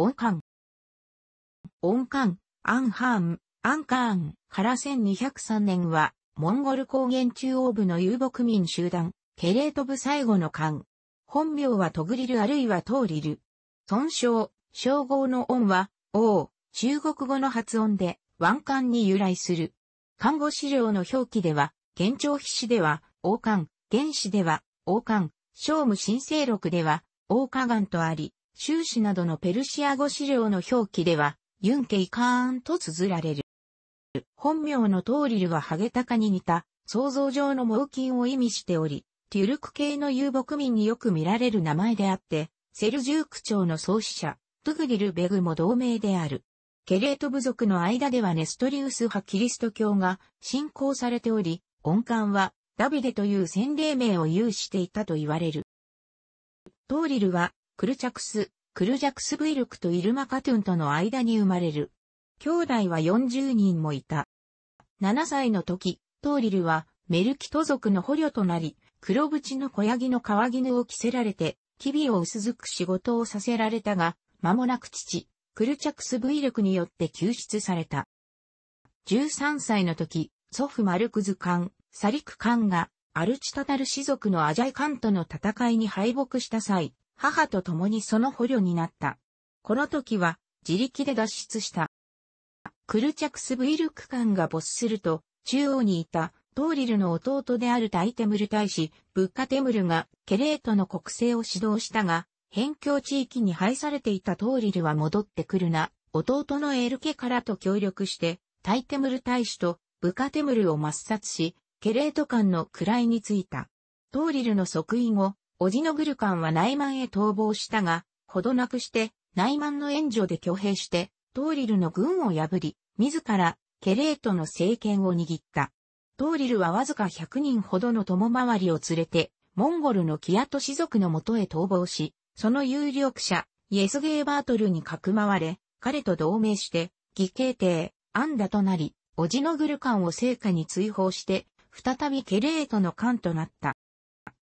音感。音感、アンハーン、アンカーンから1203年は、モンゴル高原中央部の遊牧民集団、ケレート部最後の漢。本名はトグリルあるいはトーリル。尊称、称号の音は、王、中国語の発音で、湾漢に由来する。看護資料の表記では、現状筆詞では、王冠、原始では、王冠、聖務新生録では、王家岩とあり、修士などのペルシア語資料の表記では、ユンケイカーンと綴られる。本名のトーリルはハゲタカに似た、想像上の猛禽を意味しており、テュルク系の遊牧民によく見られる名前であって、セルジューク朝の創始者、トゥグリル・ベグも同盟である。ケレート部族の間ではネストリウス派キリスト教が信仰されており、音感はダビデという洗礼名を有していたと言われる。トーリルはクルチャクス、クルジャクスブイルクとイルマカトゥンとの間に生まれる。兄弟は40人もいた。7歳の時、トーリルはメルキト族の捕虜となり、黒縁の小ヤギの皮絹を着せられて、機微を薄づく仕事をさせられたが、間もなく父、クルチャクスブイルクによって救出された。13歳の時、祖父マルクズ艦、サリク艦が、アルチタタル氏族のアジャイ艦との戦いに敗北した際、母と共にその捕虜になった。この時は自力で脱出した。クルチャクスブイルク艦が没すると、中央にいたトーリルの弟であるタイテムル大使、ブッカテムルがケレートの国政を指導したが、辺境地域に配されていたトーリルは戻ってくるな、弟のエルケからと協力して、タイテムル大使とブカテムルを抹殺し、ケレート間の位についた。トーリルの即位後、オジノグルカンは内満へ逃亡したが、ほどなくして内満の援助で挙兵して、トーリルの軍を破り、自らケレートの政権を握った。トーリルはわずか100人ほどの共回りを連れて、モンゴルのキアト氏族のもとへ逃亡し、その有力者、イエスゲーバートルにかくまわれ、彼と同盟して、義兄帝、アンダとなり、オジノグルカンを聖火に追放して、再びケレートの艦となった。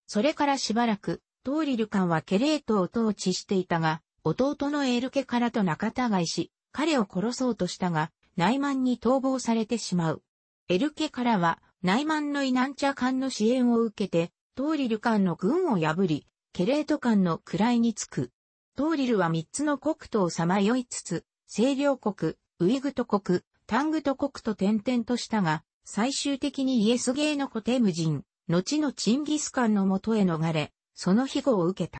それからしばらく、トーリルカンはケレートを統治していたが、弟のエルケからと仲違いし、彼を殺そうとしたが、内満に逃亡されてしまう。エルケからは、内満のイナンチャ艦の支援を受けて、トーリル艦の軍を破り、ケレート艦の位につく。トーリルは三つの国とをさまよいつつ、清涼国、ウイグト国、タングト国と転々としたが、最終的にイエスゲーのコテム人、後のチンギスカンの元へ逃れ、その庇護を受けた。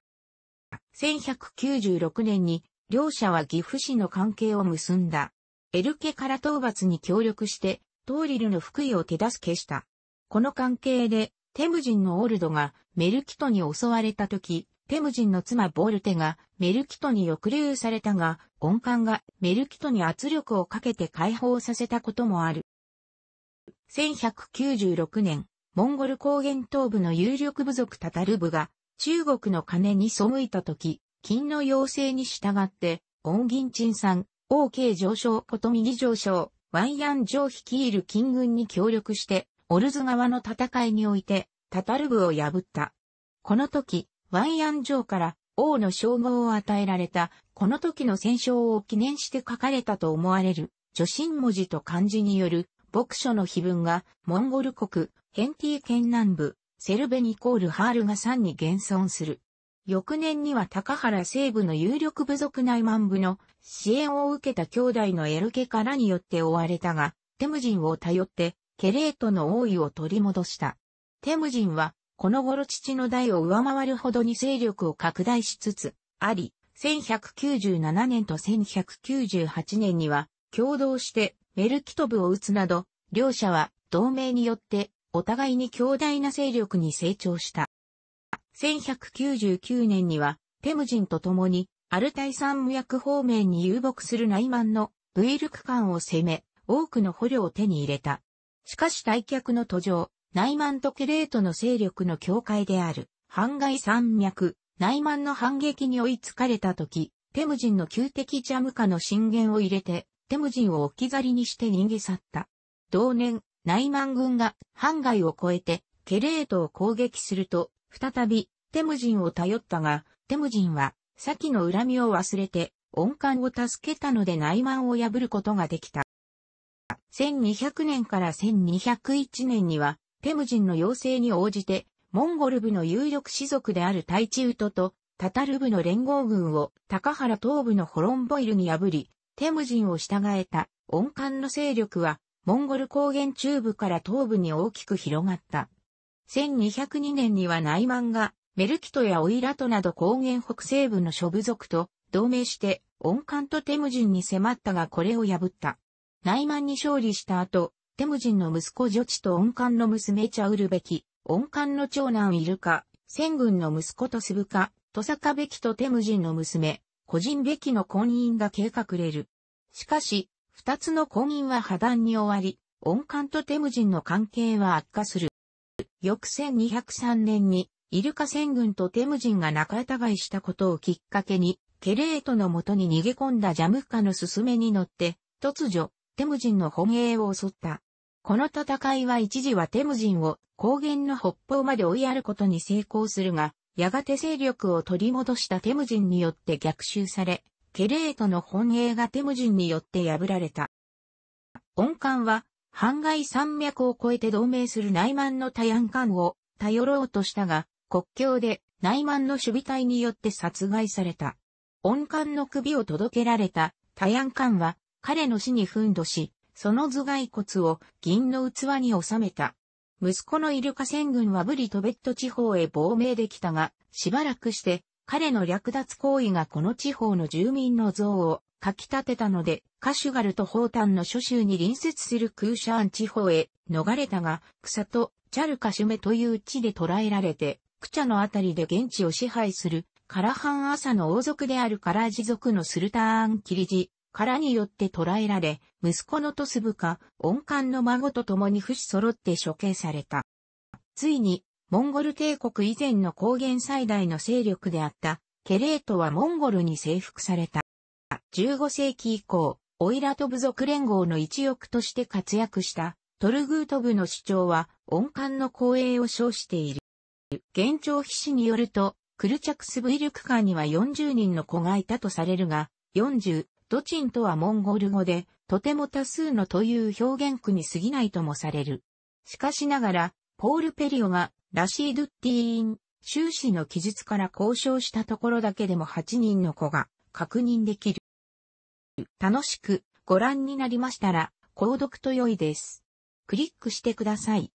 1196年に、両者は岐阜市の関係を結んだ。エルケから討伐に協力して、トーリルの福井を手助けした。この関係で、テムジンのオルドがメルキトに襲われた時、テムジンの妻ボルテがメルキトに抑留されたが、恩官がメルキトに圧力をかけて解放させたこともある。1196年、モンゴル高原東部の有力部族タタル部が、中国の金に背いた時、金の要請に従って、オンギンチンさん、王慶上昇こと右上昇、ワンヤン上率いる金軍に協力して、オルズ川の戦いにおいて、タタル部を破った。この時、ワンヤン城から王の称号を与えられた、この時の戦勝を記念して書かれたと思われる、女神文字と漢字による、牧書の碑文が、モンゴル国、ケンティー県南部、セルベニコールハールが山に現存する。翌年には高原西部の有力部族内満部の支援を受けた兄弟のエルケからによって追われたが、テムジンを頼ってケレートの王位を取り戻した。テムジンは、この頃父の代を上回るほどに勢力を拡大しつつ、あり、1197年と1198年には、共同してメルキトブを撃つなど、両者は同盟によってお互いに強大な勢力に成長した。1199年には、テムジンと共に、アルタイ山無役方面に遊牧する内満のブイルク間を攻め、多くの捕虜を手に入れた。しかし退却の途上、内満とケレートの勢力の境界である、半外山脈、内満の反撃に追いつかれた時、テムジンの旧敵ジャムカの震源を入れて、テムジンを置き去りにして逃げ去った。同年、内満軍がハンガイを越えてケレートを攻撃すると、再びテムジンを頼ったが、テムジンは先の恨みを忘れて恩官を助けたので内満を破ることができた。1200年から1201年には、テムジンの要請に応じて、モンゴル部の有力士族であるタイチウトと、タタル部の連合軍を高原東部のホロンボイルに破り、テムジンを従えた、恩官の勢力はモンゴル高原中部から東部に大きく広がった。1202年には内満が、メルキトやオイラトなど高原北西部の諸部族と同盟して温寒とテムジンに迫ったがこれを破った。内満に勝利した後、テムジンの息子女地と温寒の娘チャウルベキ、温寒の長男イルカ、千軍の息子とスブカ、トサカベキとテムジンの娘、個人べきの婚姻が計画れる。しかし、二つの婚姻は破談に終わり、恩官とテムジンの関係は悪化する。翌1203年に、イルカ戦軍とテムジンが仲違いしたことをきっかけに、ケレートの元に逃げ込んだジャムッカの勧めに乗って、突如、テムジンの本営を襲った。この戦いは一時はテムジンを高原の北方まで追いやることに成功するが、やがて勢力を取り戻したテムジンによって逆襲され、ケレートの本営がテムジンによって破られた。音艦は、ハンガイ山脈を越えて同盟する内満のタヤン艦を頼ろうとしたが、国境で内満の守備隊によって殺害された。音艦の首を届けられたタヤン艦は彼の死に憤怒し、その頭蓋骨を銀の器に収めた。息子のイルカ戦軍はブリトベット地方へ亡命できたが、しばらくして彼の略奪行為がこの地方の住民の像を書き立てたので、カシュガルとホータンの諸州に隣接するクーシャーン地方へ逃れたが、草とチャルカシュメという地で捕らえられて、クチャのあたりで現地を支配する、カラハン朝の王族であるカラージ族のスルターンキリジ、からによって捕らえられ、息子のトスブカ、恩官の孫と共に不死揃って処刑された。ついに、モンゴル帝国以前の高原最大の勢力であった、ケレートはモンゴルに征服された。15世紀以降、オイラト部族連合の一翼として活躍したトルグート部の主張は温感の光栄を称している。現状筆師によると、クルチャクスブイル区間には40人の子がいたとされるが、40、ドチンとはモンゴル語で、とても多数のという表現句に過ぎないともされる。しかしながら、ポール・ペリオがラシードゥッティーン、終始の記述から交渉したところだけでも8人の子が確認できる。楽しくご覧になりましたら、購読と良いです。クリックしてください。